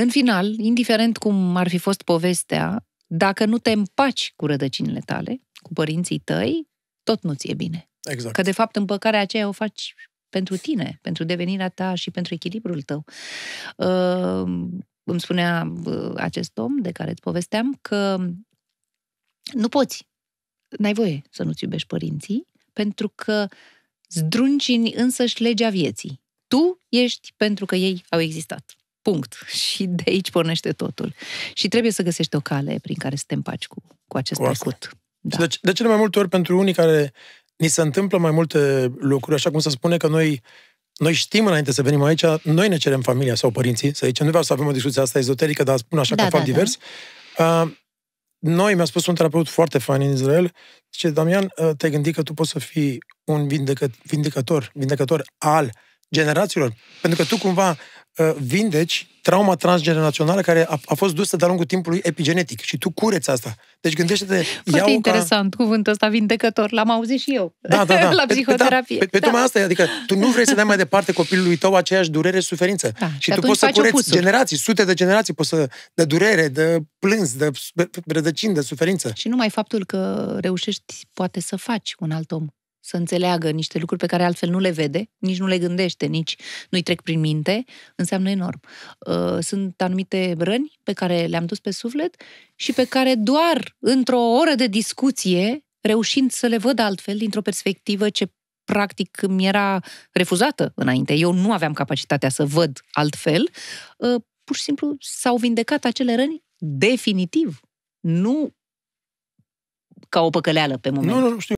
În final, indiferent cum ar fi fost povestea, dacă nu te împaci cu rădăcinile tale, cu părinții tăi, tot nu ți-e bine. Exact. Că, de fapt, împăcarea aceea o faci pentru tine, pentru devenirea ta și pentru echilibrul tău. Uh, îmi spunea acest om de care îți povesteam că nu poți, n-ai voie să nu-ți iubești părinții, pentru că zdruncini însăși legea vieții. Tu ești pentru că ei au existat. Punct. Și de aici pornește totul. Și trebuie să găsești o cale prin care să te împaci cu, cu acest cu trecut. Da. Deci de, cele mai multe ori, pentru unii care ni se întâmplă mai multe lucruri, așa cum se spune că noi noi știm înainte să venim aici, noi ne cerem familia sau părinții, să zicem, nu vreau să avem o discuție asta ezoterică, dar spun așa da, ca da, fapt da. divers. Uh, noi, mi-a spus un terapeut foarte fain în Israel, zice, Damian, te gândi că tu poți să fii un vindecă, vindecător, vindecător al generațiilor, pentru că tu cumva Uh, vindeci trauma transgenerațională care a, a fost dusă de-a lungul timpului epigenetic și tu cureți asta. Deci gândește-te... Foarte interesant ca... cuvântul ăsta, vindecător. L-am auzit și eu da, da, da. la pe, da, psihoterapie. Pe, pe, pe da. tocmai asta adică tu nu vrei să dai mai departe copilului tău aceeași durere, suferință. Da, și, și tu poți să cureți opusuri. generații, sute de generații, poți să... de durere, de plâns, de rădăcini, de suferință. Și numai faptul că reușești poate să faci un alt om să înțeleagă niște lucruri pe care altfel nu le vede, nici nu le gândește, nici nu-i trec prin minte, înseamnă enorm. Uh, sunt anumite răni pe care le-am dus pe suflet și pe care doar într-o oră de discuție, reușind să le văd altfel, dintr-o perspectivă ce practic mi era refuzată înainte, eu nu aveam capacitatea să văd altfel, uh, pur și simplu s-au vindecat acele răni definitiv. Nu ca o păcăleală pe moment. Nu, nu, știu.